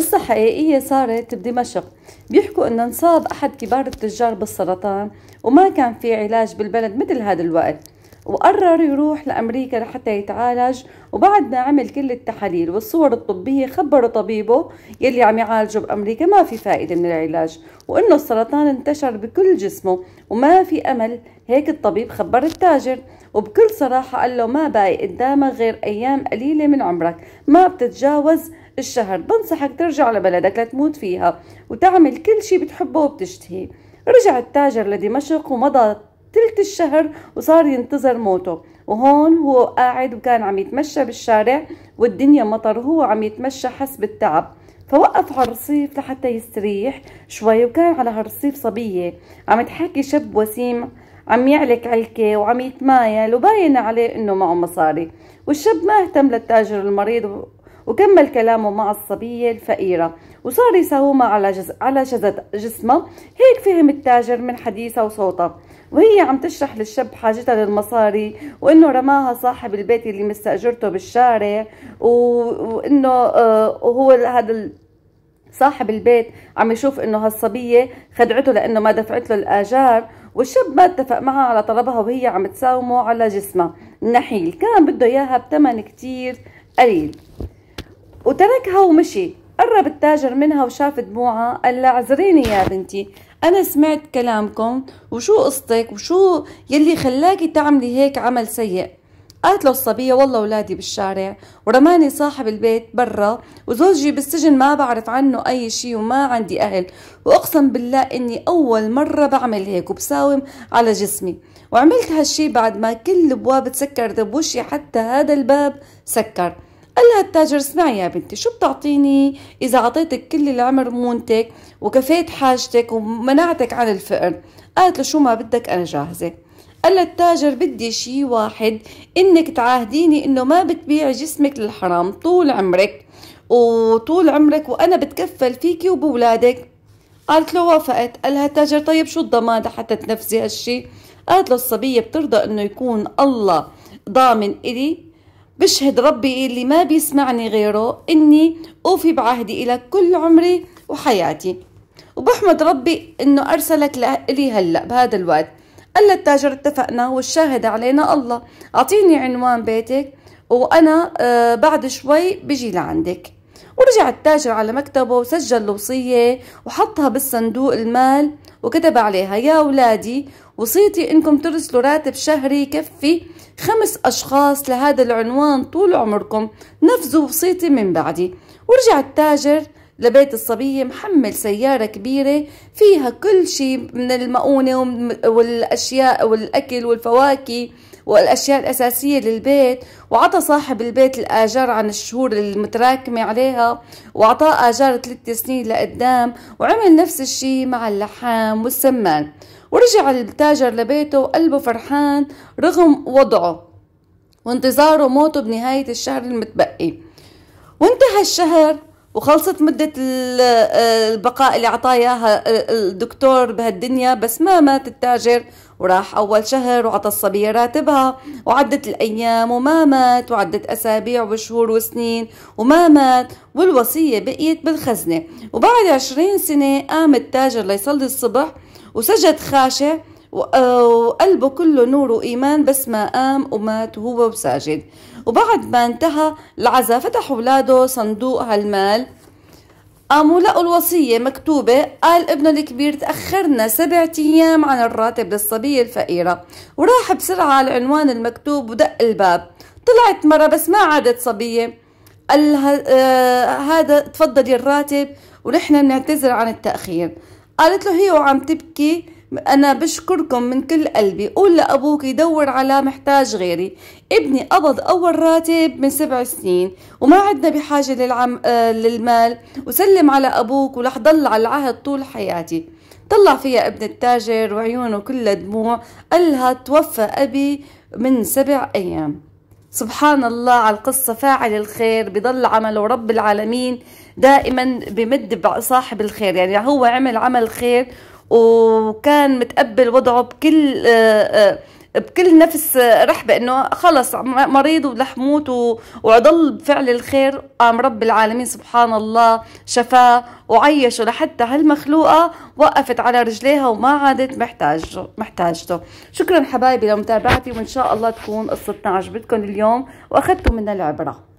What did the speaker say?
قصة حقيقية صارت بدمشق بيحكوا انه انصاب احد كبار التجار بالسرطان وما كان في علاج بالبلد مثل هذا الوقت وقرر يروح لأمريكا لحتى يتعالج وبعد ما عمل كل التحاليل والصور الطبية خبر طبيبه يلي عم يعالجه بأمريكا ما في فائدة من العلاج وإنه السرطان انتشر بكل جسمه وما في أمل هيك الطبيب خبر التاجر وبكل صراحة قال له ما باقي قدامك غير أيام قليلة من عمرك ما بتتجاوز الشهر بنصحك ترجع لبلدك لتموت فيها وتعمل كل شي بتحبه وبتشتهيه رجع التاجر لدمشق ومضى ثلث الشهر وصار ينتظر موته وهون هو قاعد وكان عم يتمشى بالشارع والدنيا مطر وهو عم يتمشى حس بالتعب فوقف على الرصيف لحتى يستريح شوي وكان على هالرصيف صبية عم تحكي شب وسيم عم يعلك علكة وعم يتمايل وباين عليه انه معه مصاري والشاب ما اهتم للتاجر المريض وكمل كلامه مع الصبية الفقيرة وصار يساومها على جز... على جسد جسمه هيك فهم التاجر من حديثه وصوته وهي عم تشرح للشاب حاجتها للمصاري وانه رماها صاحب البيت اللي مستاجرته بالشارع وانه آه، هو هذا صاحب البيت عم يشوف انه هالصبيه خدعته لانه ما دفعت له الاجار والشاب ما اتفق معها على طلبها وهي عم تساومه على جسمها النحيل كان بده اياها بثمن كتير قليل وتركها ومشي قرب التاجر منها وشاف دموعها قال لها اعذريني يا بنتي انا سمعت كلامكم وشو قصتك وشو يلي خلاكي تعملي هيك عمل سيء قالت له الصبية والله ولادي بالشارع ورماني صاحب البيت برا وزوجي بالسجن ما بعرف عنه أي شي وما عندي أهل وأقسم بالله إني أول مرة بعمل هيك وبساوم على جسمي وعملت هالشي بعد ما كل البواب تسكرت بوشي حتى هذا الباب سكر قال لها التاجر اسمعي يا بنتي شو بتعطيني إذا أعطيتك كل اللي عمر مونتك وكفيت حاجتك ومنعتك عن الفقر قالت له شو ما بدك أنا جاهزة قال التاجر بدي شي واحد انك تعاهديني انه ما بتبيع جسمك للحرام طول عمرك وطول عمرك وانا بتكفل فيكي وبولادك قالت له وافقت قال لها التاجر طيب شو الضمان حتى تنفذي هالشي قالت له الصبية بترضى انه يكون الله ضامن الي بشهد ربي اللي ما بيسمعني غيره إني أوفي بعهدي إلى كل عمري وحياتي وبحمد ربي إنه أرسلك لي هلأ بهذا الوقت قال التاجر اتفقنا والشاهد علينا الله أعطيني عنوان بيتك وأنا آه، بعد شوي بجي لعندك ورجع التاجر على مكتبه وسجل الوصية وحطها بالصندوق المال وكتب عليها يا أولادي وصيتي إنكم ترسلوا راتب شهري يكفي خمس أشخاص لهذا العنوان طول عمركم نفذوا وصيتي من بعدي ورجع التاجر لبيت الصبية محمل سيارة كبيرة فيها كل شيء من المؤونة والأشياء والأكل والفواكه والأشياء الأساسية للبيت وعطى صاحب البيت الآجار عن الشهور المتراكمة عليها وأعطاه آجار ثلاث سنين لقدام وعمل نفس الشيء مع اللحام والسمان ورجع التاجر لبيته وقلبه فرحان رغم وضعه وانتظاره موته بنهاية الشهر المتبقي وانتهى الشهر وخلصت مدة البقاء اللي عطاياها الدكتور بهالدنيا بس ما مات التاجر وراح أول شهر وعطى الصبية راتبها وعدت الأيام وما مات وعدت أسابيع وشهور وسنين وما مات والوصية بقيت بالخزنة وبعد عشرين سنة قام التاجر ليصلي الصبح وسجد خاشع وقلبه كله نور وإيمان بس ما قام ومات وهو وساجد وبعد ما انتهى العزا فتح أولاده صندوق هالمال قاموا لقوا الوصية مكتوبة قال ابنه الكبير تأخرنا سبعة أيام عن الراتب للصبية الفقيرة وراح بسرعة على العنوان المكتوب ودق الباب طلعت مرة بس ما عادت صبية قال آه، هذا تفضلي الراتب ونحن بنعتذر عن التأخير قالت له هي وعم تبكي أنا بشكركم من كل قلبي قول لأبوك يدور على محتاج غيري ابني قبض أول راتب من سبع سنين وما عدنا بحاجة للعم... آه، للمال وسلم على أبوك ولح ضل على العهد طول حياتي طلع فيها ابن التاجر وعيونه كلها دموع قالها توفى أبي من سبع أيام سبحان الله على القصة فاعل الخير بضل عمله رب العالمين دائما بمد صاحب الخير يعني هو عمل عمل خير وكان متقبل وضعه بكل آه، آه، بكل نفس رحبة انه خلص مريض ورح موت وعضل بفعل الخير قام رب العالمين سبحان الله شفاه وعيشه لحتى هالمخلوقة وقفت على رجليها وما عادت محتاجه محتاجته شكرا حبايبي لمتابعتي وان شاء الله تكون قصتنا عجبتكم اليوم واخذتوا منها العبره